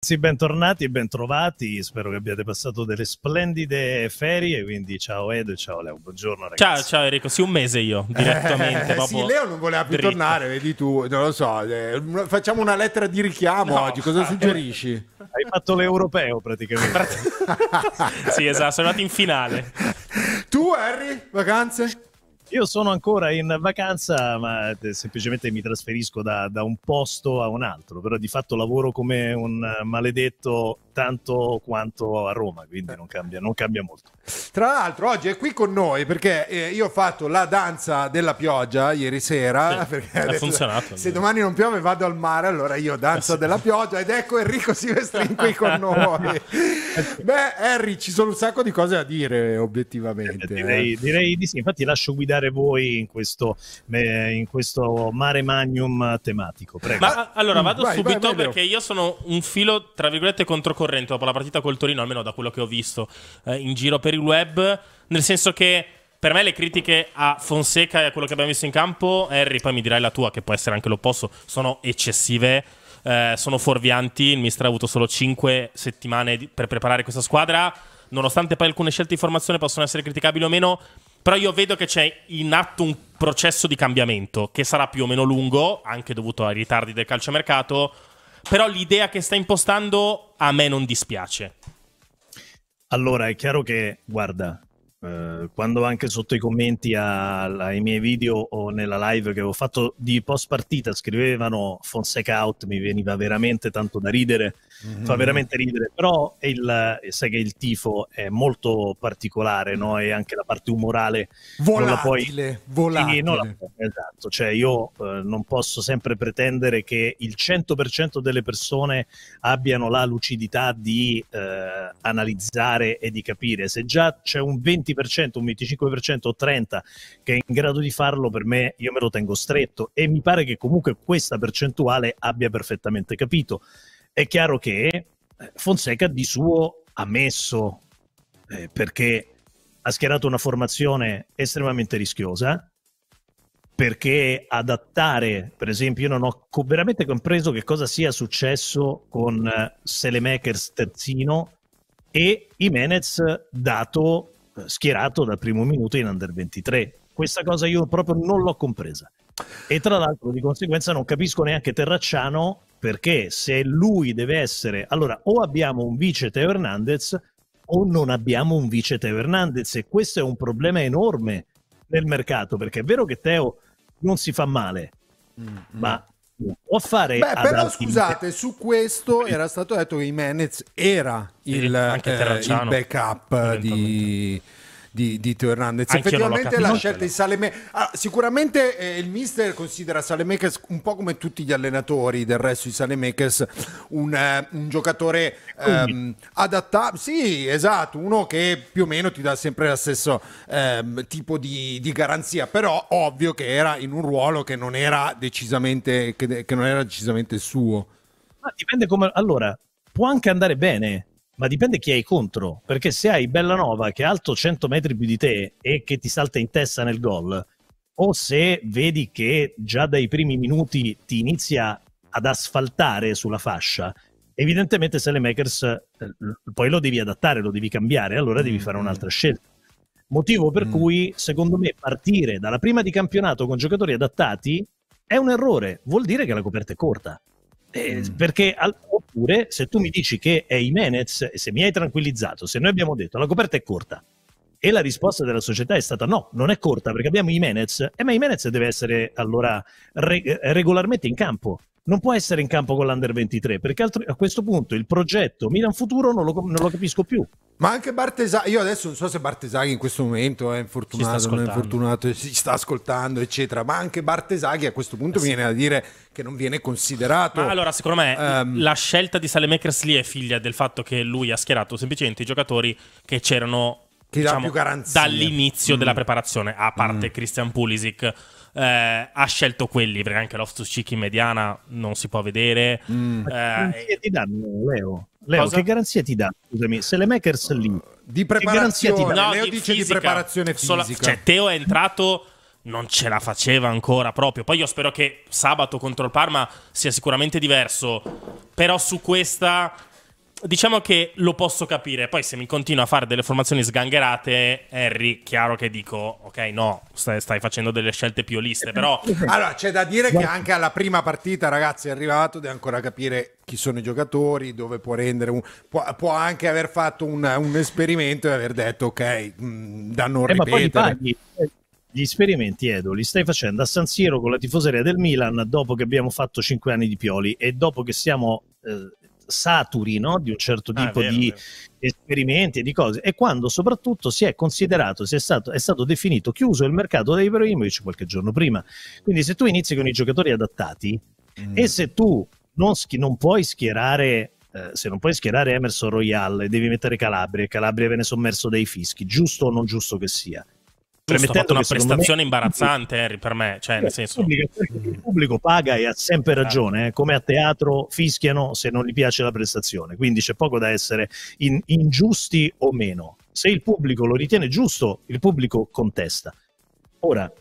Sì, bentornati e bentrovati. Spero che abbiate passato delle splendide ferie. Quindi, ciao Edo e ciao Leo. Buongiorno, ragazzi. Ciao, ciao Enrico. Sì, un mese io eh, direttamente. Eh, sì, Leo non voleva più dritto. tornare, vedi tu. Non lo so. Eh, facciamo una lettera di richiamo no, oggi. Cosa eh, suggerisci? Hai fatto l'europeo praticamente. sì, esatto. Sono andato in finale. Tu, Harry, vacanze? Io sono ancora in vacanza, ma eh, semplicemente mi trasferisco da, da un posto a un altro, però di fatto lavoro come un eh, maledetto tanto quanto a Roma, quindi non cambia, non cambia molto. Tra l'altro oggi è qui con noi perché eh, io ho fatto la danza della pioggia ieri sera. Sì, ha detto, funzionato. Se domani non piove vado al mare, allora io danza sì. della pioggia ed ecco Enrico Silvestrin qui con noi. Beh, Harry, ci sono un sacco di cose da dire obiettivamente. Eh, direi, eh. direi, di sì, infatti lascio guidare voi in questo, in questo mare magnum tematico. Prego. Ma allora mm, vado vai, subito vai, vai, perché io sono un filo, tra virgolette, controcorrente Torrent dopo la partita col Torino, almeno da quello che ho visto eh, in giro per il web, nel senso che per me le critiche a Fonseca e a quello che abbiamo visto in campo, Harry, poi mi dirai la tua, che può essere anche l'opposto, sono eccessive. Eh, sono fuorvianti. Il mister ha avuto solo 5 settimane di- per preparare questa squadra. Nonostante poi alcune scelte di formazione possono essere criticabili o meno, però io vedo che c'è in atto un processo di cambiamento che sarà più o meno lungo, anche dovuto ai ritardi del calciomercato, però l'idea che sta impostando a me non dispiace. Allora, è chiaro che, guarda, eh, quando anche sotto i commenti a, ai miei video o nella live che ho fatto di post partita scrivevano Fonseca out, mi veniva veramente tanto da ridere mm-hmm. fa veramente ridere, però il, sai che il tifo è molto particolare, no? E anche la parte umorale... Volatile, puoi... volatile. Sì, la... Esatto, cioè io eh, non posso sempre pretendere che il 100% delle persone abbiano la lucidità di eh, analizzare e di capire. Se già c'è un 20%, un 25% o 30% che è in grado di farlo, per me io me lo tengo stretto e mi pare che comunque questa percentuale abbia perfettamente capito è chiaro che eh, Fonseca di suo ha messo eh, perché ha schierato una formazione estremamente rischiosa perché adattare, per esempio, io non ho co- veramente compreso che cosa sia successo con eh, Selemakers terzino e Jimenez dato eh, schierato dal primo minuto in under 23. Questa cosa io proprio non l'ho compresa. E tra l'altro di conseguenza non capisco neanche Terracciano perché se lui deve essere allora o abbiamo un vice Teo Hernandez o non abbiamo un vice Teo Hernandez e questo è un problema enorme nel mercato perché è vero che Teo non si fa male mm-hmm. ma può fare Beh, però scusate su questo era stato detto che Jimenez era il, eh, il backup di di, di Teo Hernandez. Effettivamente la scelta di Saleme. Ah, sicuramente eh, il mister considera Salemekes un po' come tutti gli allenatori del resto di Salemekes, un, eh, un giocatore ehm, adattato. Sì, esatto, uno che più o meno ti dà sempre lo stesso ehm, tipo di, di, garanzia, però ovvio che era in un ruolo che non era decisamente, che, che non era decisamente suo. Ma dipende come. Allora, può anche andare bene ma dipende chi hai contro, perché se hai Bellanova che è alto 100 metri più di te e che ti salta in testa nel gol, o se vedi che già dai primi minuti ti inizia ad asfaltare sulla fascia, evidentemente se le makers eh, poi lo devi adattare, lo devi cambiare, allora devi mm, fare un'altra mm. scelta. Motivo per mm. cui, secondo me, partire dalla prima di campionato con giocatori adattati è un errore, vuol dire che la coperta è corta. Eh, mm. Perché al, oppure se tu mi dici che è Jimenez, se mi hai tranquillizzato, se noi abbiamo detto la coperta è corta, e la risposta della società è stata no, non è corta perché abbiamo Jimenez, e eh, ma Jimenez deve essere allora re- eh, regolarmente in campo non può essere in campo con l'Under 23, perché altro, a questo punto il progetto Milan Futuro non lo, non lo capisco più. Ma anche Bartesaghi, io adesso non so se Bartesaghi in questo momento è infortunato, non è infortunato, eh, si sta ascoltando, eccetera, ma anche Bartesaghi a questo punto eh sì. viene a dire che non viene considerato. Ma allora, secondo me, um, la scelta di Salemakers lì è figlia del fatto che lui ha schierato semplicemente i giocatori che c'erano che diciamo, dall'inizio mm. della preparazione, a parte mm. Christian Pulisic eh, ha scelto quelli, perché anche l'Oftus Chic in mediana non si può vedere. Mm. Eh, ti danno, Leo? Leo, che garanzia ti dà? Scusami, se le makers lì di preparazione, no, Leo di dice fisica. di preparazione fisica. Sola, cioè, Teo è entrato non ce la faceva ancora proprio. Poi io spero che sabato contro il Parma sia sicuramente diverso, però su questa diciamo che lo posso capire. Poi se mi continua a fare delle formazioni sgangherate, Harry, chiaro che dico, ok, no, stai, stai facendo delle scelte pioliste. però... Allora, c'è da dire che anche alla prima partita, ragazzi, è arrivato, devi ancora capire chi sono i giocatori, dove può rendere... Un... Può, può anche aver fatto un, un, esperimento e aver detto, ok, mh, mm, da non eh, ripetere eh, gli esperimenti, Edo, li stai facendo a San Siro con la tifoseria del Milan dopo che abbiamo fatto cinque anni di Pioli e dopo che siamo eh, saturi no? di un certo ah, tipo ah, vero, di vero. esperimenti e di cose, e quando soprattutto si è considerato, si è, stato, è stato definito chiuso il mercato dei Ibrahimovic qualche giorno prima. Quindi se tu inizi con i giocatori adattati mm. e se tu non, schi- non puoi schierare eh, se non puoi schierare Emerson Royale devi mettere Calabria, Calabria viene sommerso dai fischi, giusto o non giusto che sia. Giusto, ha fatto una prestazione me... imbarazzante Harry per me, cioè nel senso... Il pubblico paga e ha sempre ah. ragione, eh. come a teatro fischiano se non gli piace la prestazione, quindi c'è poco da essere in, ingiusti o meno. Se il pubblico lo ritiene giusto, il pubblico contesta. Ora,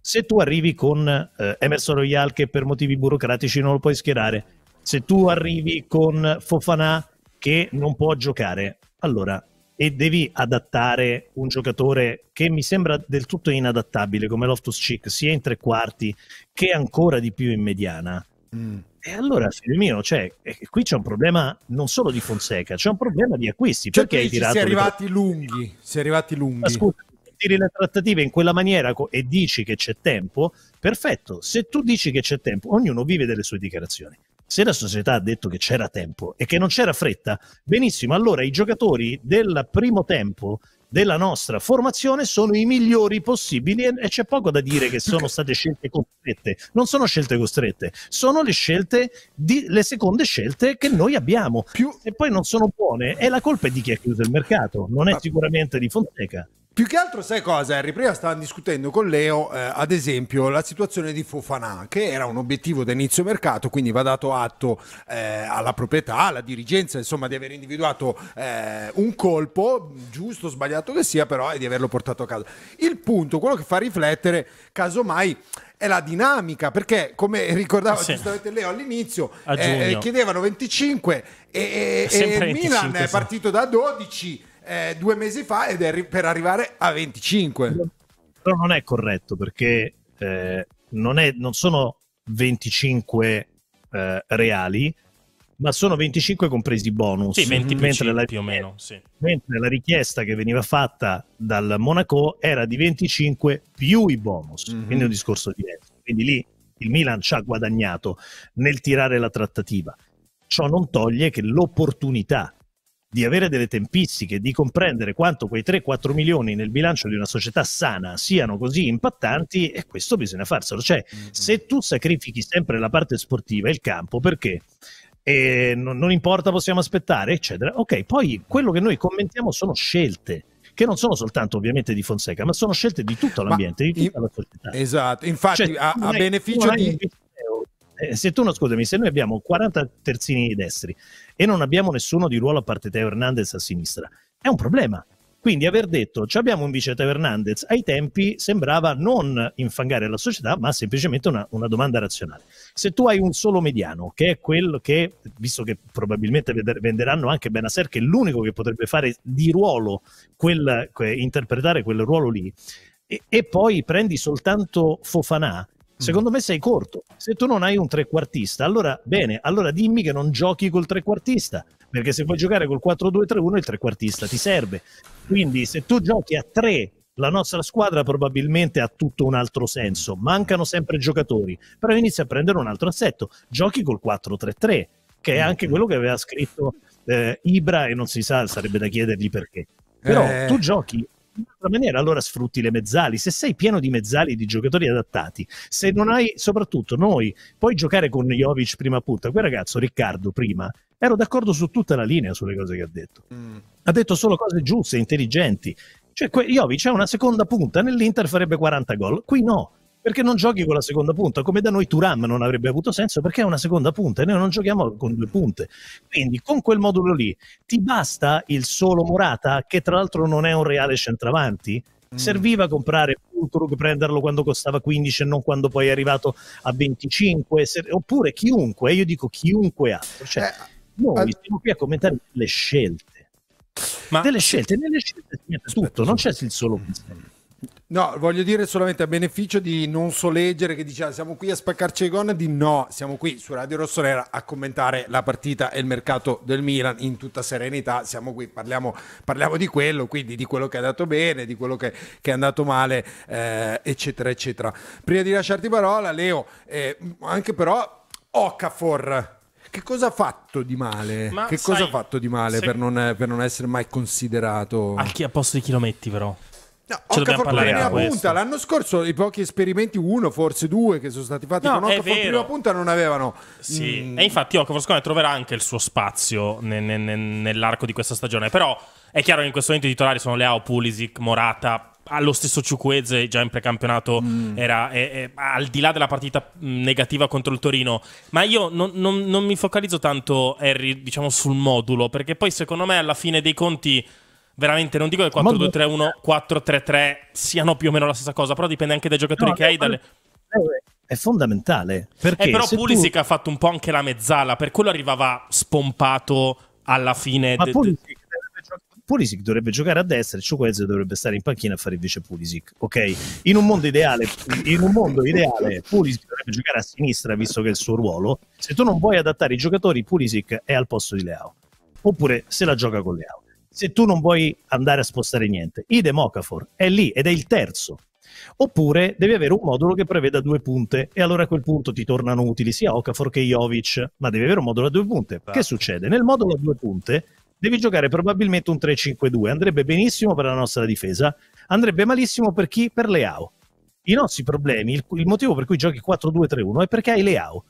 se tu arrivi con eh, Emerson Royal che per motivi burocratici non lo puoi schierare, se tu arrivi con Fofanà che non può giocare, allora e devi adattare un giocatore che mi sembra del tutto inadattabile come Loftus Cheek, sia in tre quarti che ancora di più in mediana. Mm. E allora, figlio mio, cioè, qui c'è un problema non solo di Fonseca, c'è un problema di acquisti. Cioè, perché hai tirato? Si è arrivati le... lunghi. Si è arrivati lunghi. Ma scusa, tiri le trattative in quella maniera e dici che c'è tempo, perfetto. Se tu dici che c'è tempo, ognuno vive delle sue dichiarazioni se la società ha detto che c'era tempo e che non c'era fretta, benissimo, allora i giocatori del primo tempo della nostra formazione sono i migliori possibili e, e c'è poco da dire che sono state scelte costrette, non sono scelte costrette, sono le scelte di, le seconde scelte che noi abbiamo Più... e poi non sono buone e la colpa è di chi ha chiuso il mercato, non è sicuramente di Fonseca. Più che altro sai cosa, Harry? Prima stavamo discutendo con Leo, eh, ad esempio, la situazione di Fofanà, che era un obiettivo da inizio mercato, quindi va dato atto eh, alla proprietà, alla dirigenza, insomma, di aver individuato eh, un colpo, giusto o sbagliato che sia, però, e di averlo portato a casa. Il punto, quello che fa riflettere, casomai, è la dinamica perché come ricordava sì. giustamente Leo all'inizio eh, chiedevano 25 e, e, e 25, Milan sì. è partito da 12 eh, due mesi fa ed è per arrivare a 25. Però non è corretto perché eh, non, è, non, sono 25 eh, reali, ma sono 25 compresi i bonus. Sì, 20 mentre la, più o meno. Sì. Mentre la richiesta che veniva fatta dal Monaco era di 25 più i bonus, mm-hmm. quindi è un discorso diverso. Quindi lì il Milan ci ha guadagnato nel tirare la trattativa. Ciò non toglie che l'opportunità di avere delle tempistiche, di comprendere quanto quei 3-4 milioni nel bilancio di una società sana siano così impattanti, e questo bisogna farselo. Cioè, mm-hmm. se tu sacrifichi sempre la parte sportiva e il campo, perché? E non, non importa, possiamo aspettare, eccetera. Ok, poi quello che noi commentiamo sono scelte che non sono soltanto ovviamente di Fonseca, ma sono scelte di tutto l'ambiente, ma, di tutta la società. Esatto, infatti cioè, a, a, beneficio di... Eh, se tu, no, scusami, se noi abbiamo 40 terzini destri e non abbiamo nessuno di ruolo a parte Teo Hernandez a sinistra, è un problema. Quindi aver detto ci abbiamo un vice Teo Hernandez ai tempi sembrava non infangare la società, ma semplicemente una, una, domanda razionale. Se tu hai un solo mediano, che è quello che, visto che probabilmente venderanno anche Benasser, che è l'unico che potrebbe fare di ruolo quel, interpretare quel ruolo lì, e, e poi prendi soltanto Fofanà, Secondo mm. me sei corto. Se tu non hai un trequartista, allora bene, allora dimmi che non giochi col trequartista, perché se vuoi giocare col 4-2-3-1 il trequartista ti serve. Quindi se tu giochi a 3, la nostra squadra probabilmente ha tutto un altro senso. Mancano sempre giocatori, però inizi a prendere un altro assetto. Giochi col 4-3-3, che è anche quello che aveva scritto eh, Ibra e non si sa, sarebbe da chiedergli perché. Però eh... tu giochi in un'altra maniera, allora sfrutti le mezzali. Se sei pieno di mezzali di giocatori adattati, se non hai, soprattutto noi, puoi giocare con Jovic prima punta. Quel ragazzo, Riccardo, prima, ero d'accordo su tutta la linea sulle cose che ha detto. Mm. Ha detto solo cose giuste, intelligenti. Cioè, Jovic è una seconda punta, nell'Inter farebbe 40 gol, qui no perché non giochi con la seconda punta, come da noi Turam non avrebbe avuto senso perché è una seconda punta e noi non giochiamo con due punte. Quindi con quel modulo lì ti basta il solo Morata, che tra l'altro non è un reale centravanti? Mm. Serviva comprare Fulcrug, prenderlo quando costava 15 e non quando poi è arrivato a 25, se, oppure chiunque, io dico chiunque altro. Cioè, eh, noi ad... stiamo qui a commentare le scelte. Ma... Delle scelte, nelle scelte si mette tutto, non c'è il solo pensiero. No, voglio dire solamente a beneficio di non so leggere che diceva ah, siamo qui a spaccarci le gonne, di no, siamo qui su Radio Rossonera a commentare la partita e il mercato del Milan in tutta serenità, siamo qui, parliamo, parliamo di quello, quindi di quello che è andato bene, di quello che, che è andato male, eh, eccetera, eccetera. Prima di lasciarti parola, Leo, eh, anche però Ocafor. Che cosa ha fatto di male? Ma che sai, cosa ha fatto di male se... per, non, per non essere mai considerato? A chi a posto di metti però? No, Ce Occa for prima questo. punta. L'anno scorso i pochi esperimenti, uno, forse due, che sono stati fatti no, con Occa for prima punta non avevano. Sì. Mm. E infatti Occa for Scone troverà anche il suo spazio nel, nel, nell'arco di questa stagione. Però è chiaro che in questo momento i titolari sono Leao, Pulisic, Morata, allo stesso Ciuqueze già in precampionato mm. era è, è, al di là della partita mm, negativa contro il Torino ma io non, non, non mi focalizzo tanto Harry diciamo sul modulo perché poi secondo me alla fine dei conti veramente non dico che 4-2-3-1, 4-3-3 siano più o meno la stessa cosa, però dipende anche dai giocatori no, che hai. Dalle... È fondamentale. Perché eh, però Pulisic tu... ha fatto un po' anche la mezzala, per quello arrivava spompato alla fine. Ma de- Pulisic, Pulisic dovrebbe giocare a destra e Ciuquezze dovrebbe stare in panchina a fare il vice Pulisic, ok? In un mondo ideale, in un mondo ideale Pulisic dovrebbe giocare a sinistra visto che è il suo ruolo. Se tu non vuoi adattare i giocatori, Pulisic è al posto di Leao. Oppure se la gioca con Leao se tu non vuoi andare a spostare niente. Idem Ocafor, è lì ed è il terzo. Oppure devi avere un modulo che preveda due punte e allora a quel punto ti tornano utili sia Okafor che Jovic, ma devi avere un modulo a due punte. Che esatto. succede? Nel modulo a due punte devi giocare probabilmente un 3-5-2, andrebbe benissimo per la nostra difesa, andrebbe malissimo per chi? Per Leao. I nostri problemi, il, il motivo per cui giochi 4-2-3-1 è perché hai Leao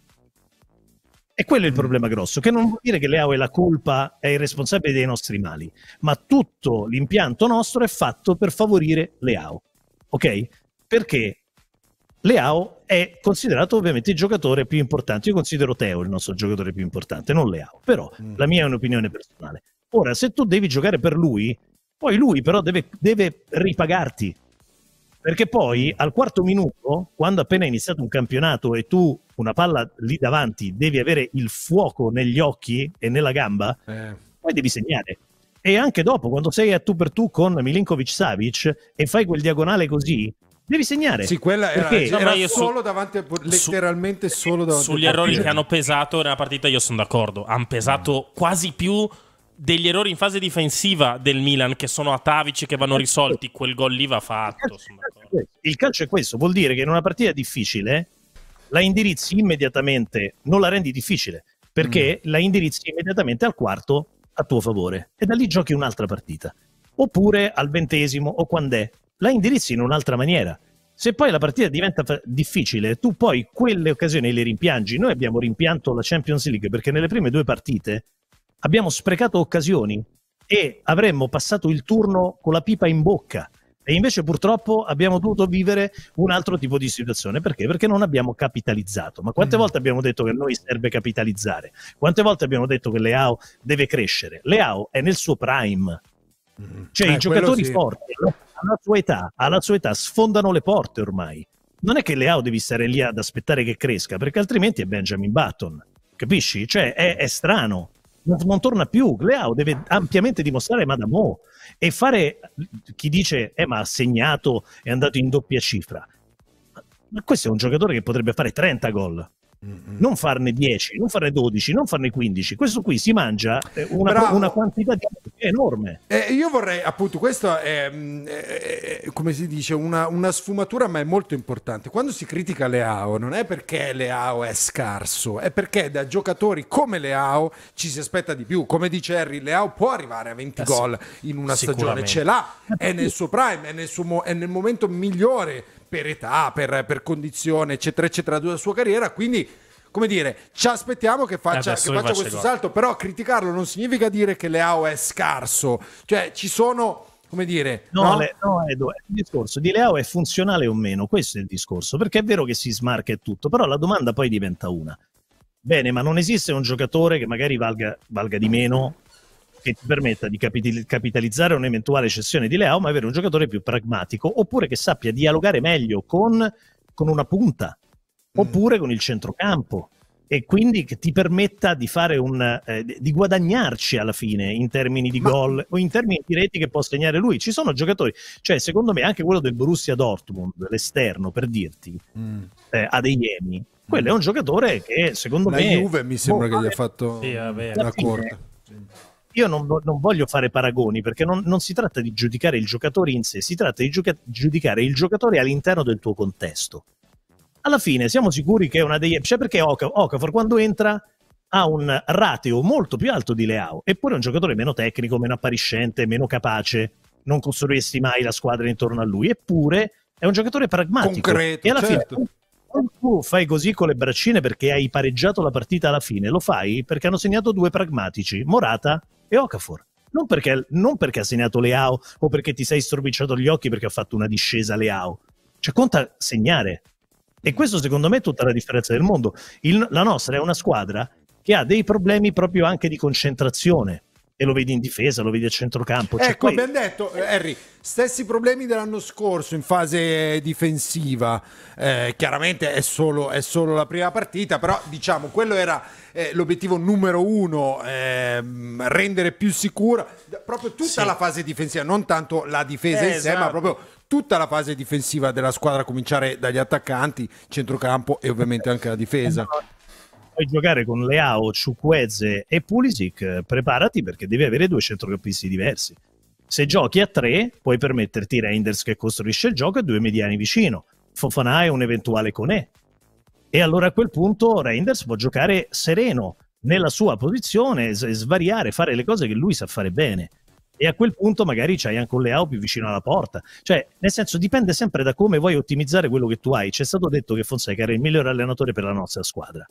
e quello è il mm. problema grosso, che non vuol dire che Leao è la colpa, è il responsabile dei nostri mali, ma tutto l'impianto nostro è fatto per favorire Leao. Ok? Perché Leao è considerato ovviamente il giocatore più importante. Io considero Teo il nostro giocatore più importante, non Leao, però mm. la mia è un'opinione personale. Ora, se tu devi giocare per lui, poi lui però deve, deve ripagarti perché poi mm. al quarto minuto, quando appena è iniziato un campionato e tu una palla lì davanti devi avere il fuoco negli occhi e nella gamba, eh. poi devi segnare. E anche dopo, quando sei a tu per tu con Milinkovic Savic e fai quel diagonale così, devi segnare. Sì, quella era, era, era io solo su, davanti, letteralmente su, solo davanti. Sugli errori che hanno pesato nella partita io sono d'accordo, hanno pesato mm. quasi più degli errori in fase difensiva del Milan che sono atavici che vanno risolti, quel gol lì va fatto. Il calcio, è questo, vuol dire che in una partita difficile la indirizzi immediatamente, non la rendi difficile, perché mm. la indirizzi immediatamente al quarto a tuo favore e da lì giochi un'altra partita. Oppure al ventesimo o quando è, la indirizzi in un'altra maniera. Se poi la partita diventa difficile, tu poi quelle occasioni le rimpiangi. Noi abbiamo rimpianto la Champions League perché nelle prime due partite abbiamo sprecato occasioni e avremmo passato il turno con la pipa in bocca. E invece purtroppo abbiamo dovuto vivere un altro tipo di situazione. Perché? Perché non abbiamo capitalizzato. Ma quante mm. volte abbiamo detto che a noi serve capitalizzare? Quante volte abbiamo detto che l'EAO deve crescere? L'EAO è nel suo prime. Mm. Cioè eh, i giocatori sì. forti alla sua, età, alla sua età sfondano le porte ormai. Non è che l'EAO devi stare lì ad aspettare che cresca, perché altrimenti è Benjamin Button. Capisci? Cioè è, è strano non, non torna più. Leao deve ampiamente dimostrare Madamo e fare chi dice eh, ma ha segnato è andato in doppia cifra. Ma questo è un giocatore che potrebbe fare 30 gol non farne 10, non farne 12, non farne 15. Questo qui si mangia eh, una, una quantità di enorme. Eh, io vorrei, appunto, questa mm, è, è, è come si dice, una, una, sfumatura, ma è molto importante. Quando si critica Leao, non è perché Leao è scarso, è perché da giocatori come Leao ci si aspetta di più. Come dice Harry, Leao può arrivare a 20 eh, gol in una stagione, ce l'ha, è nel suo prime, è nel, suo, è nel momento migliore per età, per, per condizione, eccetera, eccetera, della sua carriera. Quindi come dire, ci aspettiamo che faccia, che faccia questo salto, però criticarlo non significa dire che Leao è scarso, cioè ci sono... Come dire, no, no? Le, no Edo, il discorso di Leao è funzionale o meno, questo è il discorso, perché è vero che si smarca e tutto, però la domanda poi diventa una. Bene, ma non esiste un giocatore che magari valga, valga di meno che ti permetta di capitalizzare un'eventuale cessione di Leao, ma avere un giocatore più pragmatico, oppure che sappia dialogare meglio con, con una punta, mm. oppure con il centrocampo e quindi che ti permetta di, un, eh, di guadagnarci alla fine in termini di Ma... gol o in termini di reti che può segnare lui. Ci sono giocatori, cioè secondo me anche quello del Borussia Dortmund, l'esterno per dirti, mm. eh, a dei Yemi, quello mm. è un giocatore che secondo La me... La Juve mi sembra boh, che gli ha eh, fatto sì, una corda io non, non, voglio fare paragoni perché non, non, si tratta di giudicare il giocatore in sé, si tratta di gioca- giudicare il giocatore all'interno del tuo contesto. Alla fine siamo sicuri che è una dei... Cioè perché Oca- Okafor quando entra ha un ratio molto più alto di Leao, eppure è un giocatore meno tecnico, meno appariscente, meno capace, non costruiresti mai la squadra intorno a lui, eppure è un giocatore pragmatico. Concreto, e alla certo. fine non tu fai così con le braccine perché hai pareggiato la partita alla fine, lo fai perché hanno segnato due pragmatici, Morata e Okafor. Non perché, non perché ha segnato Leao o perché ti sei stropicciato gli occhi perché ha fatto una discesa Leao. Cioè, conta segnare. E questo secondo me è tutta la differenza del mondo. Il, la nostra è una squadra che ha dei problemi proprio anche di concentrazione e lo vedi in difesa, lo vedi a centrocampo. Cioè ecco, abbiamo detto, eh, Harry, stessi problemi dell'anno scorso in fase difensiva. Eh, chiaramente è solo, è solo, la prima partita, però diciamo quello era eh, l'obiettivo numero uno, eh, rendere più sicura proprio tutta sì. la fase difensiva, non tanto la difesa in sé, esatto. ma proprio tutta la fase difensiva della squadra, a cominciare dagli attaccanti, centrocampo e ovviamente anche la difesa. Esatto fai giocare con Leao, Ciuqueze e Pulisic, eh, preparati perché devi avere due centrocampisti diversi. Se giochi a tre, puoi permetterti Reinders che costruisce il gioco e due mediani vicino, Fofana e un eventuale Conè. E allora a quel punto Reinders può giocare sereno nella sua posizione, svariare, fare le cose che lui sa fare bene. E a quel punto magari c'hai anche un layout più vicino alla porta. Cioè, nel senso, dipende sempre da come vuoi ottimizzare quello che tu hai. C'è stato detto che Fonseca era il miglior allenatore per la nostra squadra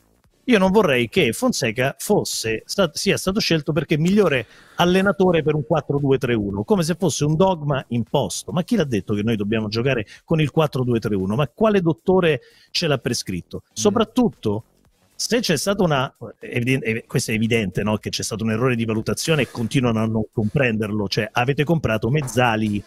io non vorrei che Fonseca fosse, stat- sia stato scelto perché migliore allenatore per un 4-2-3-1, come se fosse un dogma imposto. Ma chi l'ha detto che noi dobbiamo giocare con il 4-2-3-1? Ma quale dottore ce l'ha prescritto? Mm. Soprattutto se c'è stata una, evidente, eh, questo è evidente no? che c'è stato un errore di valutazione e continuano a non comprenderlo, cioè avete comprato mezzali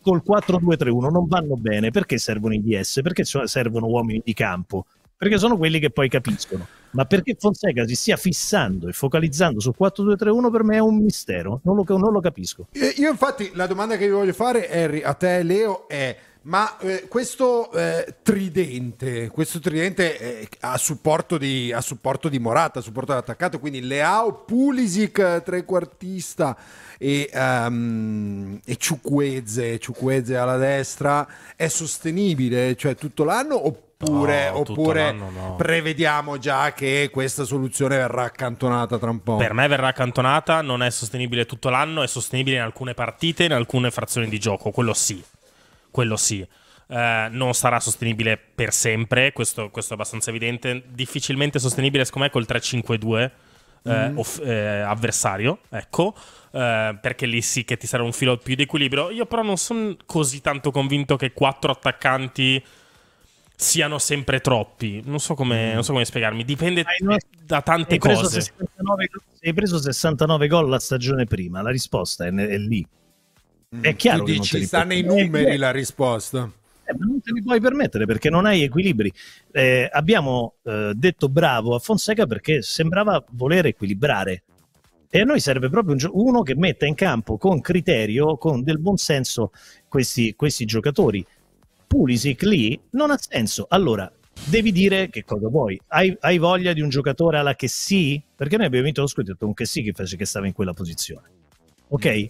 col 4-2-3-1, non vanno bene, perché servono i DS? Perché servono uomini di campo? Perché sono quelli che poi capiscono ma perché Fonseca si stia fissando e focalizzando su 4-2-3-1 per me è un mistero, non lo, non lo capisco. Io infatti la domanda che vi voglio fare, Harry, a te Leo, è... Ma eh, questo, eh, tridente, questo tridente, eh, a, supporto di, a, supporto di, Morata, a supporto dell'attaccato, quindi Leao, Pulisic, trequartista e, um, e Ciuqueze, Ciuqueze alla destra, è sostenibile cioè, tutto l'anno oppure? oppure, oh, oppure no. prevediamo già che questa soluzione verrà accantonata tra un po'. Per me verrà accantonata, non è sostenibile tutto l'anno, è sostenibile in alcune partite, in alcune frazioni di gioco, quello sì, quello sì. Eh, non sarà sostenibile per sempre, questo, questo, è abbastanza evidente. Difficilmente sostenibile, secondo me, col 3-5-2 eh, mm-hmm. off, eh, avversario, ecco. Uh, perché lì sì che ti sarà un filo più di equilibrio. Io però non sono così tanto convinto che quattro attaccanti siano sempre troppi. Non so come, non so come spiegarmi, dipende nostri, da tante hai cose. 69, hai preso 69 gol la stagione prima, la risposta è, è lì. Mm. È chiaro tu che dici, sta nei numeri la risposta. Eh, non te li puoi permettere perché non hai equilibri. Eh, abbiamo eh, detto bravo a Fonseca perché sembrava voler equilibrare. E a noi serve proprio uno che metta in campo con criterio, con del buonsenso questi, questi giocatori. Pulisic lì non ha senso. Allora, devi dire che cosa vuoi. Hai, hai voglia di un giocatore alla che sì? Perché noi abbiamo vinto lo scudetto un che sì che, face, che stava in quella posizione. Ok? Mm.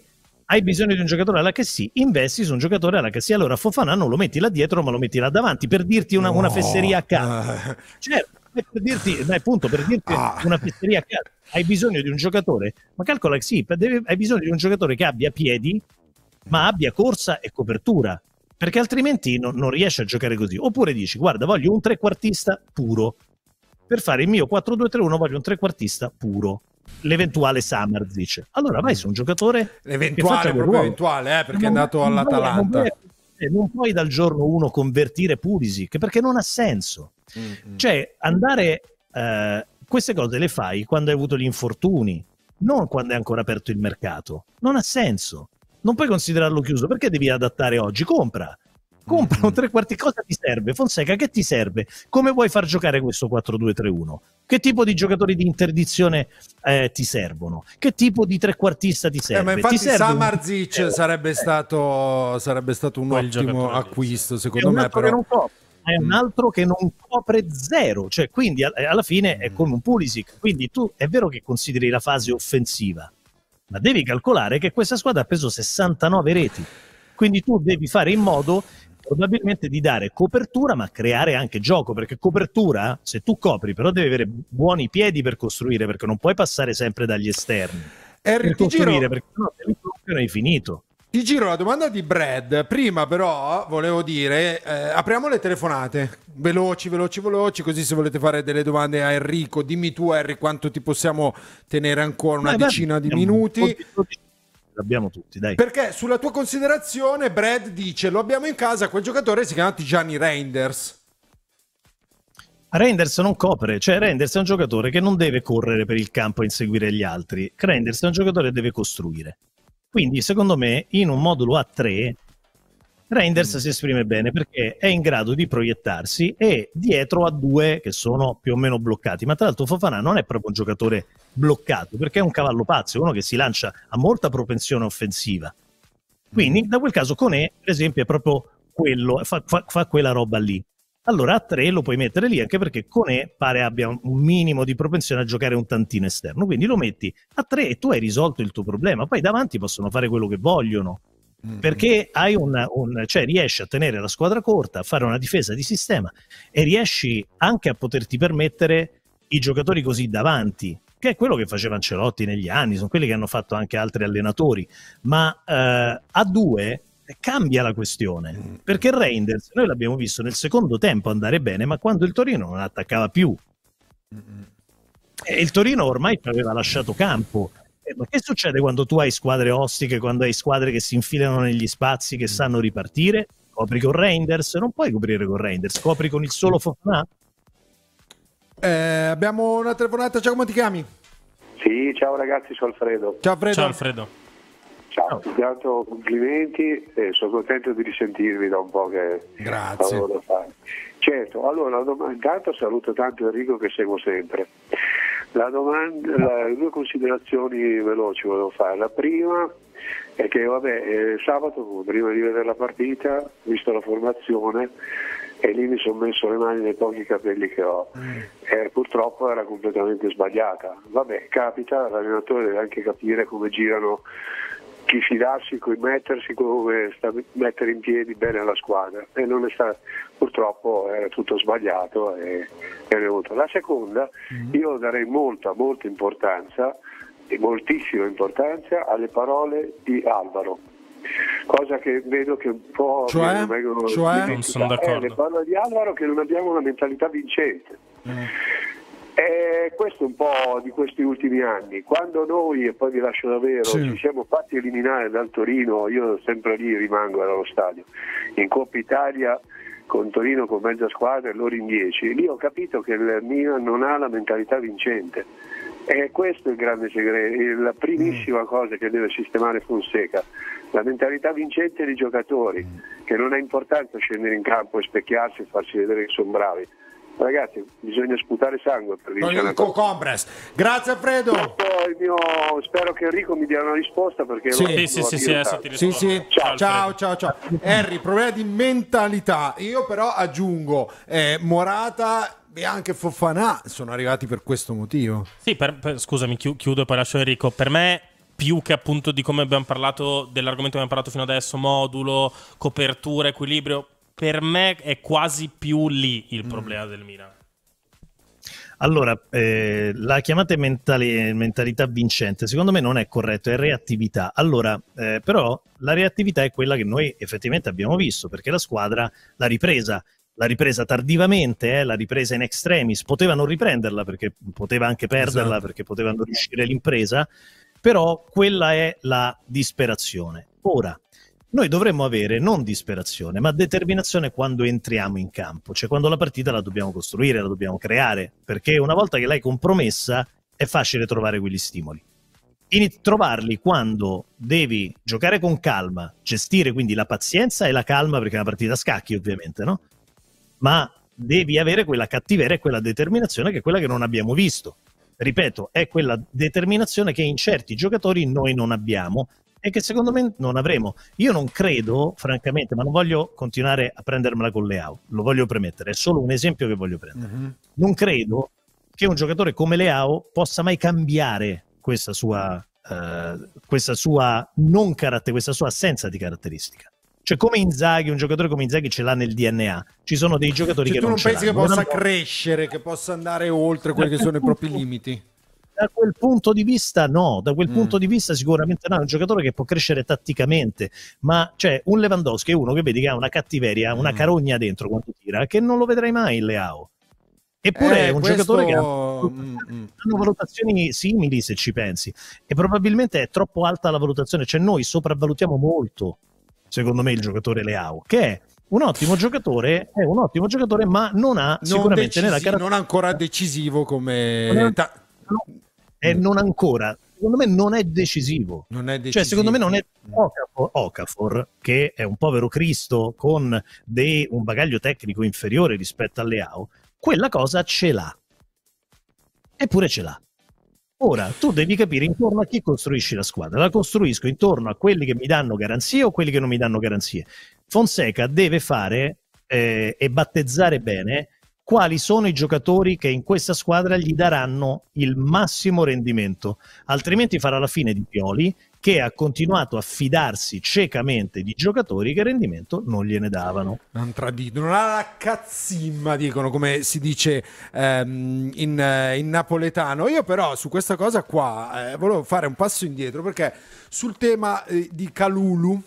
Hai bisogno di un giocatore alla che sì, investi su un giocatore alla che sì. Allora Fofana non lo metti là dietro, ma lo metti là davanti per dirti una, no. una fesseria a casa. Certo, per dirti, dai, punto, per dirti ah. una fesseria a caso. Hai bisogno di un giocatore, ma calcola che sì, hai bisogno di un giocatore che abbia piedi, ma abbia corsa e copertura perché altrimenti no, non riesci a giocare così. Oppure dici, guarda, voglio un trequartista puro. Per fare il mio 4-2-3-1 voglio un trequartista puro. L'eventuale Samarzic. Allora vai su un giocatore... L'eventuale, proprio eventuale, eh, perché non, è andato all'Atalanta. Non puoi, non puoi dal giorno 1 convertire Pulisic, perché non ha senso. Mm-hmm. Cioè, andare... Eh, queste cose le fai quando hai avuto gli infortuni, non quando è ancora aperto il mercato. Non ha senso non puoi considerarlo chiuso perché devi adattare oggi? Compra. Compra mm-hmm. un tre quarti, cosa ti serve? Fonseca, che ti serve? Come vuoi far giocare questo 4-2-3-1? Che tipo di giocatori di interdizione eh, ti servono? Che tipo di trequartista ti serve? Eh, ma infatti ti serve Samarzic un... Eh, sarebbe, eh. stato, sarebbe stato un Quel ottimo acquisto, secondo me. Però... è un mm. altro che non copre zero, cioè quindi alla fine è mm. come un Pulisic, quindi tu è vero che consideri la fase offensiva, ma devi calcolare che questa squadra ha preso 69 reti. Quindi tu devi fare in modo probabilmente di dare copertura, ma creare anche gioco, perché copertura, se tu copri, però devi avere buoni piedi per costruire, perché non puoi passare sempre dagli esterni. Harry, per costruire, perché no, se è finito. Ti giro la domanda di Brad. Prima, però, volevo dire: eh, apriamo le telefonate veloci, veloci, veloci. Così, se volete fare delle domande a Enrico, dimmi tu, Harry, quanto ti possiamo tenere ancora una eh, beh, decina di minuti. L'abbiamo tutti, dai. Perché sulla tua considerazione, Brad dice: Lo abbiamo in casa. Quel giocatore si chiama Gianni Reinders. Renders non copre, cioè Renders è un giocatore che non deve correre per il campo a inseguire gli altri. Renders è un giocatore che deve costruire quindi, secondo me, in un modulo a 3 Reinders mm. si esprime bene perché è in grado di proiettarsi e dietro a due che sono più o meno bloccati. Ma tra l'altro Fofana non è proprio un giocatore bloccato perché è un cavallo pazzo, uno che si lancia a molta propensione offensiva. Quindi mm. da quel caso Conè, per esempio, è proprio quello, fa, fa, fa quella roba lì allora a 3 lo puoi mettere lì anche perché con E pare abbia un minimo di propensione a giocare un tantino esterno, quindi lo metti a 3 e tu hai risolto il tuo problema, poi davanti possono fare quello che vogliono. Mm-hmm. Perché un, cioè riesci a tenere la squadra corta, a fare una difesa di sistema e riesci anche a poterti permettere i giocatori così davanti, che è quello che faceva Ancelotti negli anni, sono quelli che hanno fatto anche altri allenatori, ma eh, a due cambia la questione, mm. perché Reinders noi l'abbiamo visto nel secondo tempo andare bene, ma quando il Torino non attaccava più. E il Torino ormai aveva lasciato campo. Eh, ma che succede quando tu hai squadre ostiche, quando hai squadre che si infilano negli spazi, che mm. sanno ripartire? Copri con Reinders? Non puoi coprire con Reinders, copri con il solo mm. Fofana? Eh, abbiamo una telefonata, ciao come ti chiami? Sì, ciao ragazzi, sono Alfredo. Ciao Alfredo. Ciao Alfredo. Ciao, più che complimenti e sono contento di risentirvi da un po' che Grazie. lavoro fare. Certo, allora intanto saluto tanto Enrico che seguo sempre. La domanda, la, due considerazioni veloci volevo fare. La prima è che vabbè, eh, sabato prima di vedere la partita, visto la formazione, e lì mi sono messo le mani nei pochi capelli che ho. Eh, purtroppo era completamente sbagliata. Vabbè, capita, l'allenatore deve anche capire come girano chi fidarsi, cui mettersi, come eh, mettere in piedi bene la squadra. E non è stato, purtroppo era tutto sbagliato e è venuto. La seconda, mm-hmm. io darei molta, molta importanza, e moltissima importanza, alle parole di Alvaro. Cosa che vedo che un po' cioè, vengono cioè? non sono d'accordo. Eh, le parole di Alvaro che non abbiamo una mentalità vincente. Mm eh, questo è un po' di questi ultimi anni. Quando noi, e poi vi lascio davvero, sì. ci siamo fatti eliminare dal Torino, io sempre lì rimango, era lo stadio, in Coppa Italia con Torino con mezza squadra e loro in dieci, lì ho capito che il Milan non ha la mentalità vincente. E questo è il grande segreto, la primissima mm. cosa che deve sistemare Fonseca, la mentalità vincente dei giocatori, mm. che non è importante scendere in campo e specchiarsi e farsi vedere che sono bravi ragazzi bisogna sputare sangue per vincere no, Compras grazie Alfredo mio... spero che Enrico mi dia una risposta perché sì sì sì, sì, sì, sì, ciao ciao, ciao, ciao. Harry problema di mentalità io però aggiungo eh, Morata e anche Fofana sono arrivati per questo motivo sì per, per, scusami chiudo e poi lascio Enrico per me più che appunto di come abbiamo parlato dell'argomento che abbiamo parlato fino adesso modulo copertura equilibrio per me è quasi più lì il problema mm. del Milan. Allora, eh, la chiamate mentali- mentalità vincente, secondo me non è corretto, è reattività. Allora, eh, però la reattività è quella che noi effettivamente abbiamo visto, perché la squadra l'ha ripresa, l'ha ripresa tardivamente, eh, la ripresa in extremis, poteva non riprenderla perché poteva anche perderla, esatto. perché poteva non riuscire l'impresa, però quella è la disperazione. Ora, noi dovremmo avere non disperazione, ma determinazione quando entriamo in campo, cioè quando la partita la dobbiamo costruire, la dobbiamo creare, perché una volta che l'hai compromessa è facile trovare quegli stimoli. In trovarli quando devi giocare con calma, gestire quindi la pazienza e la calma, perché è una partita a scacchi ovviamente, no? Ma devi avere quella cattiveria e quella determinazione che è quella che non abbiamo visto. Ripeto, è quella determinazione che in certi giocatori noi non abbiamo e che secondo me non avremo. Io non credo, francamente, ma non voglio continuare a prendermela con Leao, lo voglio premettere, è solo un esempio che voglio prendere. Uh-huh. Non credo che un giocatore come Leao possa mai cambiare questa sua, uh, questa sua non caratter- questa sua assenza di caratteristica. Cioè, come Inzaghi, un giocatore come Inzaghi ce l'ha nel DNA. Ci sono dei giocatori cioè, che tu non, non pensi che possa crescere, che possa andare oltre quelli che sono i propri limiti? da quel punto di vista no, da quel mm. punto di vista sicuramente no, è un giocatore che può crescere tatticamente, ma cioè un Lewandowski è uno che vedi che ha una cattiveria, mm. una carogna dentro quando tira, che non lo vedrai mai in Leao. Eppure eh, è un questo... giocatore che ha hanno mm, mm. valutazioni simili se ci pensi e probabilmente è troppo alta la valutazione, cioè noi sopravvalutiamo molto secondo me il giocatore Leao, che è un ottimo giocatore, è un ottimo giocatore, ma non ha non sicuramente decisi- nella caratteristica non ancora decisivo come non è e mm. non ancora secondo me non è decisivo. Non è decisivo. Cioè, secondo me non è Okafor, mm. Okafor, che è un povero Cristo con dei, un bagaglio tecnico inferiore rispetto alle AO, quella cosa ce l'ha. Eppure ce l'ha. Ora, tu devi capire intorno a chi costruisci la squadra. La costruisco intorno a quelli che mi danno garanzie o quelli che non mi danno garanzie. Fonseca deve fare eh, e battezzare bene quali sono i giocatori che in questa squadra gli daranno il massimo rendimento, altrimenti farà la fine di Pioli che ha continuato a fidarsi ciecamente di giocatori che rendimento non gliene davano. Non tradito, non ha la cazzimma, dicono come si dice ehm, in, eh, in, napoletano. Io però su questa cosa qua eh, volevo fare un passo indietro perché sul tema eh, di Calulu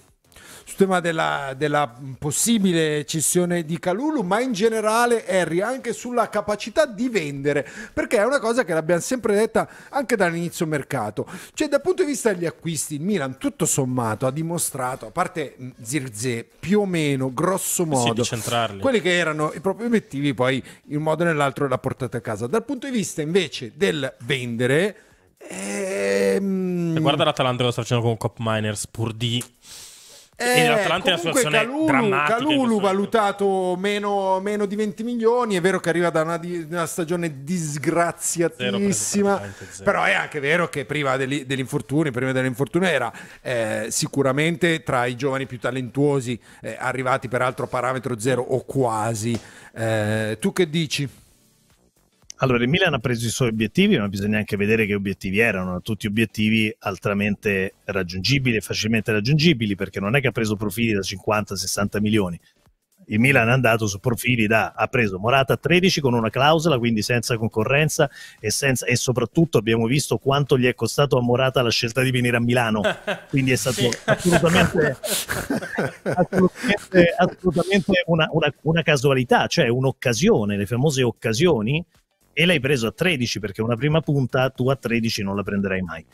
sul tema della, della possibile cessione di Calulu, ma in generale Harry anche sulla capacità di vendere, perché è una cosa che l'abbiamo sempre detta anche dall'inizio mercato. Cioè dal punto di vista degli acquisti, il Milan tutto sommato ha dimostrato, a parte mm, Zirze più o meno, grosso modo, sì, quelli che erano i propri obiettivi, poi in un modo o nell'altro l'ha portata a casa. Dal punto di vista invece del vendere... Ehm... E guarda l'Atalanta che lo sta facendo con Cop Miners pur di eh, e l'Atalanta è una situazione Calulu, drammatica. Calulu valutato meno, meno, di 20 milioni, è vero che arriva da una, di, una stagione disgraziatissima, però è anche vero che prima degli, dell'infortunio, prima dell'infortunio era eh, sicuramente tra i giovani più talentuosi, eh, arrivati peraltro a parametro zero o quasi. Eh, tu che dici? Allora, il Milan ha preso i suoi obiettivi, ma bisogna anche vedere che obiettivi erano, tutti obiettivi altamente raggiungibili facilmente raggiungibili, perché non è che ha preso profili da 50-60 milioni. Il Milan è andato su profili da ha preso Morata 13 con una clausola, quindi senza concorrenza e, senza, e, soprattutto abbiamo visto quanto gli è costato a Morata la scelta di venire a Milano. Quindi è stato sì. assolutamente, assolutamente, assolutamente una, una, una casualità, cioè un'occasione, le famose occasioni e l'hai preso a 13 perché una prima punta tu a 13 non la prenderai mai.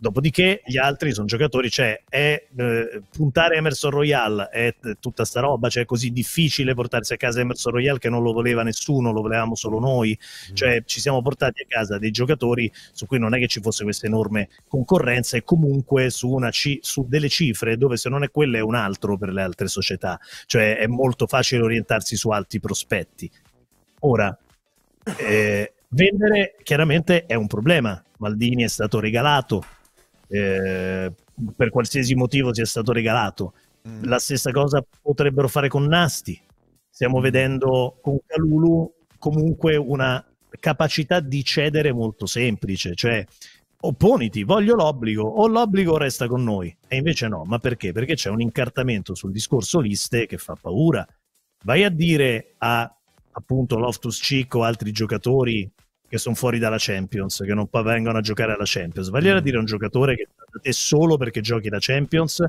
Dopodiché gli altri sono giocatori, cioè è, eh, puntare Emerson Royal è eh, tutta sta roba, cioè è così difficile portarsi a casa Emerson Royal che non lo voleva nessuno, lo volevamo solo noi, mm. cioè ci siamo portati a casa dei giocatori su cui non è che ci fosse questa enorme concorrenza e comunque su, c- su delle cifre dove se non è quella è un altro per le altre società, cioè è molto facile orientarsi su altri prospetti. Ora, eh, vendere chiaramente è un problema. Maldini è stato regalato, eh, per qualsiasi motivo sia stato regalato. Mm. La stessa cosa potrebbero fare con Nasti. Stiamo mm. vedendo con Calulu comunque una capacità di cedere molto semplice, cioè opponiti, voglio l'obbligo, o l'obbligo resta con noi. E invece no, ma perché? Perché c'è un incartamento sul discorso liste che fa paura. Vai a dire a appunto Loftus Cheek o altri giocatori che sono fuori dalla Champions, che non vengono a giocare alla Champions. Vale mm. a dire un giocatore che è solo perché giochi la Champions,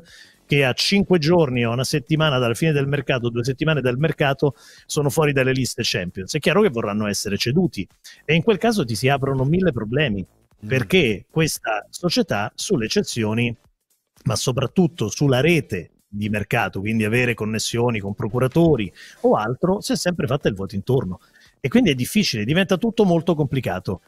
che a cinque giorni o una settimana dalla fine del mercato, due settimane dal mercato, sono fuori dalle liste Champions. È chiaro che vorranno essere ceduti e in quel caso ti si aprono mille problemi, mm. perché questa società sulle eccezioni, ma soprattutto sulla rete di mercato, quindi avere connessioni con procuratori o altro, si è sempre fatta il voto intorno. E quindi è difficile, diventa tutto molto complicato.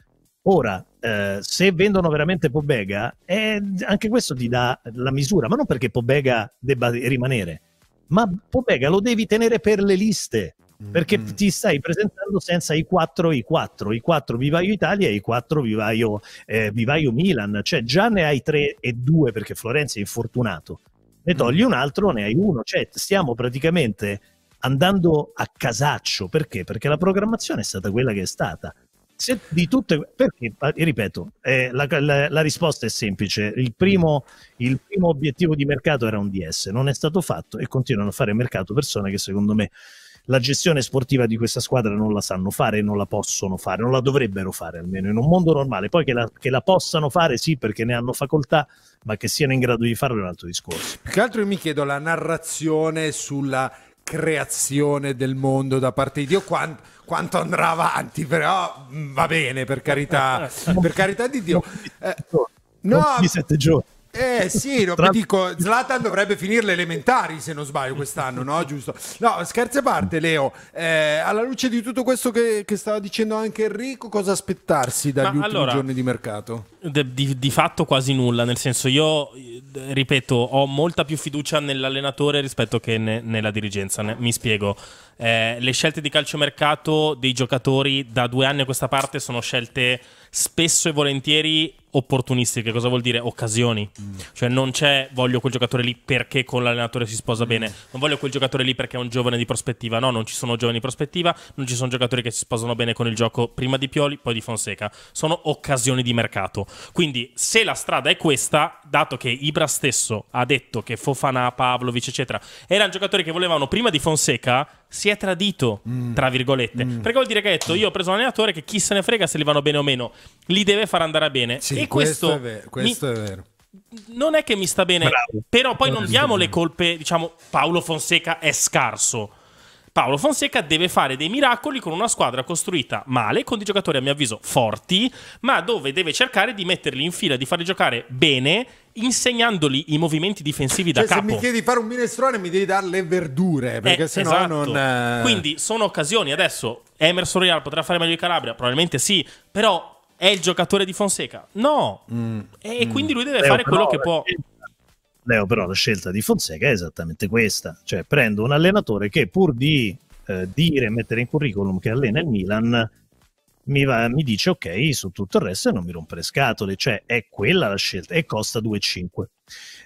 Ora, eh, se vendono veramente Pobega, eh, anche questo ti dà la misura, ma non perché Pobega debba rimanere, ma Pobega lo devi tenere per le liste, perché mm-hmm. ti stai presentando senza i 4 i 4, i 4 Vivaio Italia e i 4 Vivaio, eh, Vivaio Milan, cioè già ne hai 3 e 2 perché Florenzi è infortunato ne togli un altro, ne hai uno. Cioè, stiamo praticamente andando a casaccio. Perché? Perché la programmazione è stata quella che è stata. Se di tutte, perché, ripeto, eh, la, la, la, risposta è semplice. Il primo, il primo obiettivo di mercato era un DS, non è stato fatto e continuano a fare mercato persone che secondo me la gestione sportiva di questa squadra non la sanno fare non la possono fare, non la dovrebbero fare almeno in un mondo normale. Poi che la, che la possano fare sì perché ne hanno facoltà, ma che siano in grado di farlo è un altro discorso. Più che altro io mi chiedo la narrazione sulla creazione del mondo da parte di Dio quanto, quanto andrà avanti però mm, va bene per carità per carità di Dio eh, no, sette giorni eh sì, no, Tra... dico, Zlatan dovrebbe finire le elementari se non sbaglio quest'anno, no? Giusto? No, scherzi a parte Leo, eh, alla luce di tutto questo che, che, stava dicendo anche Enrico, cosa aspettarsi dagli Ma ultimi allora, giorni di mercato? Di, di, fatto quasi nulla, nel senso io, eh, ripeto, ho molta più fiducia nell'allenatore rispetto che ne, nella dirigenza, ne, mi spiego eh, le scelte di calciomercato dei giocatori da due anni a questa parte sono scelte spesso e volentieri opportunistiche. Cosa vuol dire? Occasioni. Mm. Cioè non c'è voglio quel giocatore lì perché con l'allenatore si sposa mm. bene, non voglio quel giocatore lì perché è un giovane di prospettiva. No, non ci sono giovani di prospettiva, non ci sono giocatori che si sposano bene con il gioco prima di Pioli, poi di Fonseca. Sono occasioni di mercato. Quindi se la strada è questa, dato che Ibra stesso ha detto che Fofana, Pavlovic, eccetera, erano giocatori che volevano prima di Fonseca, si è tradito, mm. tra virgolette. Mm. Perché vuol dire che ha detto: mm. Io ho preso un allenatore che chi se ne frega se li vanno bene o meno, li deve far andare bene. Sì, e questo, questo, è vero, questo mi... è vero non è che mi sta bene, Bravo. però poi non diamo le colpe, diciamo Paolo Fonseca è scarso. Paolo Fonseca deve fare dei miracoli con una squadra costruita male, con dei giocatori a mio avviso forti, ma dove deve cercare di metterli in fila, di farli giocare bene insegnandoli i movimenti difensivi cioè, da capo. Se mi chiedi di fare un minestrone, mi devi dare le verdure, eh, perché eh, sennò esatto. non. Eh, quindi sono occasioni. Adesso Emerson Royal potrà fare meglio di Calabria? Probabilmente sì, però è il giocatore di Fonseca? No. Mm. E mm. quindi lui deve eh, fare quello che può. Perché Leo, però la scelta di Fonseca è esattamente questa, cioè prendo un allenatore che pur di eh, dire, mettere in curriculum che allena il Milan, mi, va, mi, dice ok, su tutto il resto non mi rompere scatole, cioè è quella la scelta e costa 2,5.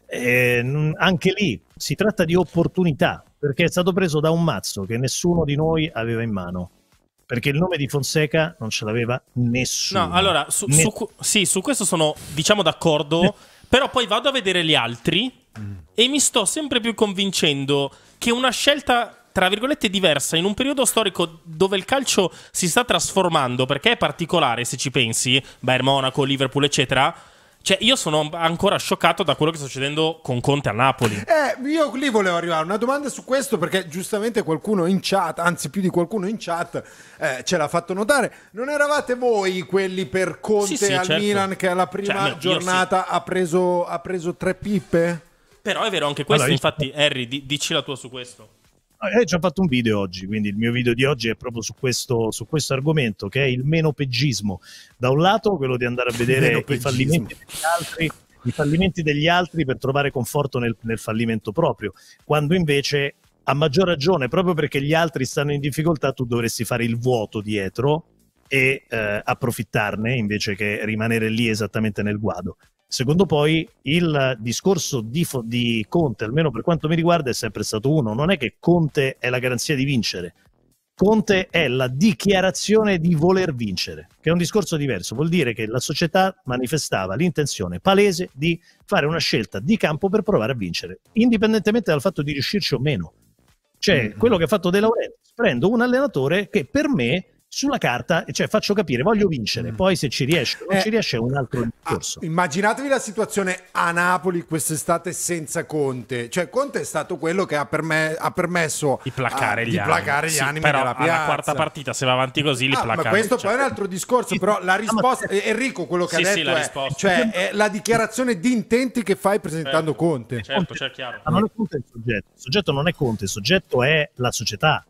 Eh, anche lì si tratta di opportunità, perché è stato preso da un mazzo che nessuno di noi aveva in mano perché il nome di Fonseca non ce l'aveva nessuno. No, allora, su, ne- su, sì, su questo sono, diciamo, d'accordo però poi vado a vedere gli altri mm. e mi sto sempre più convincendo che una scelta tra virgolette diversa in un periodo storico dove il calcio si sta trasformando perché è particolare se ci pensi, Bayern Monaco, Liverpool eccetera cioè, io sono ancora scioccato da quello che sta succedendo con Conte a Napoli. Eh, io lì volevo arrivare. Una domanda su questo, perché giustamente qualcuno in chat, anzi più di qualcuno in chat, eh, ce l'ha fatto notare. Non eravate voi quelli per Conte sì, sì, al certo. Milan che alla cioè, prima cioè, giornata sì. ha, preso, ha, preso, tre pippe? Però è vero anche questo, allora, infatti, io... Harry, d- dici la tua su questo. Ah, eh, ci ho fatto un video oggi, quindi il mio video di oggi è proprio su questo, su questo argomento, che è il meno peggismo. Da un lato, quello di andare a vedere i fallimenti degli altri, i fallimenti degli altri per trovare conforto nel, nel fallimento proprio, quando invece a maggior ragione, proprio perché gli altri stanno in difficoltà, tu dovresti fare il vuoto dietro e eh, approfittarne invece che rimanere lì esattamente nel guado. Secondo poi il discorso di, di, Conte, almeno per quanto mi riguarda, è sempre stato uno. Non è che Conte è la garanzia di vincere. Conte è la dichiarazione di voler vincere, che è un discorso diverso. Vuol dire che la società manifestava l'intenzione palese di fare una scelta di campo per provare a vincere, indipendentemente dal fatto di riuscirci o meno. Cioè, mm-hmm. quello che ha fatto De Laurenti, prendo un allenatore che per me sulla carta, cioè faccio capire, voglio vincere, mm. poi se ci riesce o non eh, ci riesce è un altro ah, discorso. Immaginatevi la situazione a Napoli quest'estate senza Conte, cioè Conte è stato quello che ha, perme- ha permesso di placare a, gli, di Placare gli sì, animi però alla quarta partita se va avanti così li ah, placare. Ma questo cioè... poi è un certo. altro discorso, però la ah, risposta, Enrico quello che sì, ha detto sì, la è, eh, cioè, è, la dichiarazione di intenti che fai presentando certo, Conte. Certo, Conte. Cioè, chiaro. Ma non è Conte il soggetto, il soggetto non è Conte, il soggetto è la società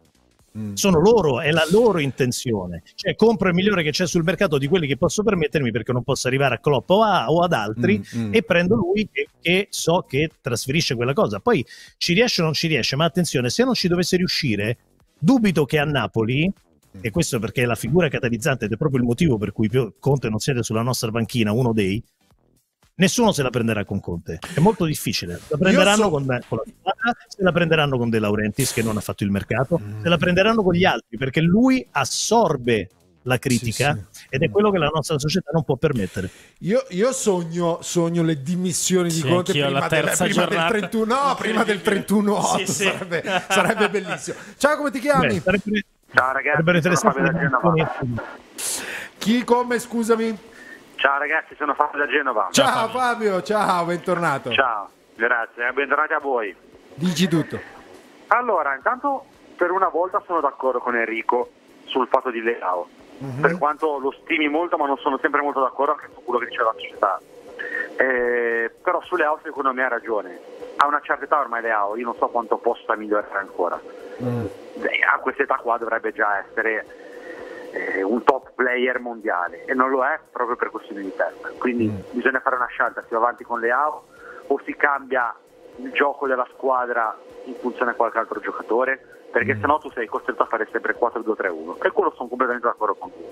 Mm. Sono loro, è la loro intenzione. Cioè, compro il migliore che c'è sul mercato di quelli che posso permettermi perché non posso arrivare a Klopp o, a, o ad altri mm, mm. e prendo lui che, che, so che trasferisce quella cosa. Poi ci riesce o non ci riesce, ma attenzione, se non ci dovesse riuscire, dubito che a Napoli, mm. e questo perché è la figura catalizzante ed è proprio il motivo per cui Conte non siede sulla nostra banchina, uno dei, nessuno se la prenderà con Conte. È molto difficile. La prenderanno so... con, con, la squadra, se la prenderanno con De Laurentiis che non ha fatto il mercato, mm. se la prenderanno con gli altri perché lui assorbe la critica sì, sì. ed è quello che la nostra società non può permettere. Io, io sogno, sogno, le dimissioni di sì, Conte prima, del, prima del 31 no, prima del 31 8, sarebbe, sarebbe, bellissimo. Ciao, come ti chiami? Beh, sarebbe, Ciao ragazzi, sarebbe interessante. Chi come, scusami? Ciao ragazzi, sono Fabio da Genova. Ciao, ciao Fabio. ciao, bentornato. Ciao, grazie, eh, bentornati a voi. Dici tutto. Allora, intanto per una volta sono d'accordo con Enrico sul fatto di Leao. Mm-hmm. Per quanto lo stimi molto, ma non sono sempre molto d'accordo anche su quello che diceva la società. Eh, però su Leao secondo me ha ragione. Ha una certa età ormai Leao, io non so quanto possa migliorare ancora. Mm. A questa età qua dovrebbe già essere eh, un top player mondiale e non lo è proprio per questioni di tempo. Quindi mm. bisogna fare una scelta, si va avanti con Leao o si cambia il gioco della squadra in funzione a qualche altro giocatore, perché mm. sennò tu sei costretto a fare sempre 4-2-3-1 e quello sono completamente d'accordo con te.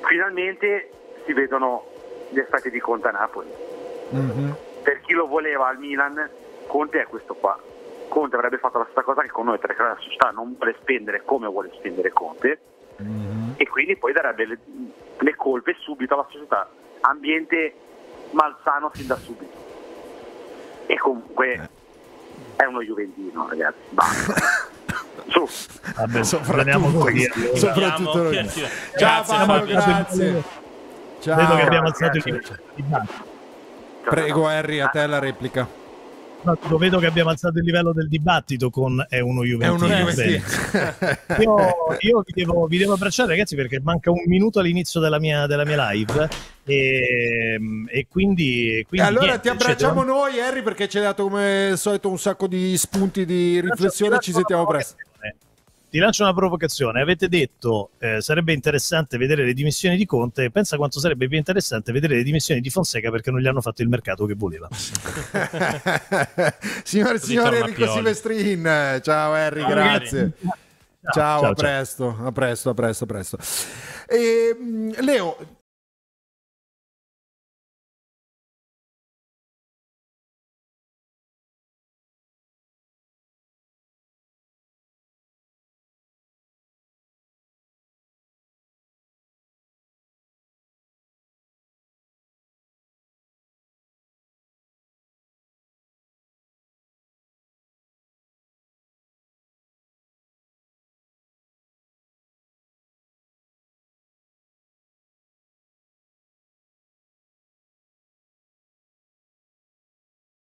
Finalmente si vedono gli effetti di Conte a Napoli. Mm-hmm. Per chi lo voleva al Milan, Conte è questo qua. Conte avrebbe fatto la stessa cosa che con noi perché la società non vuole spendere come vuole spendere Conte e quindi poi darebbe le, le colpe subito alla società. Ambiente malsano fin da subito. E comunque eh. è uno Juventino, ragazzi. Su. Vabbè, soffriamo voi, soprattutto noi. Grazie, grazie, Paolo, grazie. Ciao, Vedo che abbiamo alzato il livello. Prego Harry, a te la replica. No, vedo che abbiamo alzato il livello del dibattito con è uno Juventus. È uno eh, io, io vi, devo, vi, devo, abbracciare ragazzi perché manca un minuto all'inizio della mia, della mia live e, ehm, e quindi, quindi e allora niente, ti abbracciamo cioè, noi Harry perché ci hai dato come al solito un sacco di spunti di riflessione ci sentiamo presto ti lancio una provocazione. Avete detto eh, sarebbe interessante vedere le dimissioni di Conte. Pensa quanto sarebbe più interessante vedere le dimissioni di Fonseca perché non gli hanno fatto il mercato che voleva. Signore e signori, Enrico Silvestrin. Ciao Henry, ciao, grazie. Ciao, ciao, a ciao, presto, a presto, a presto, a presto. E, ehm, Leo,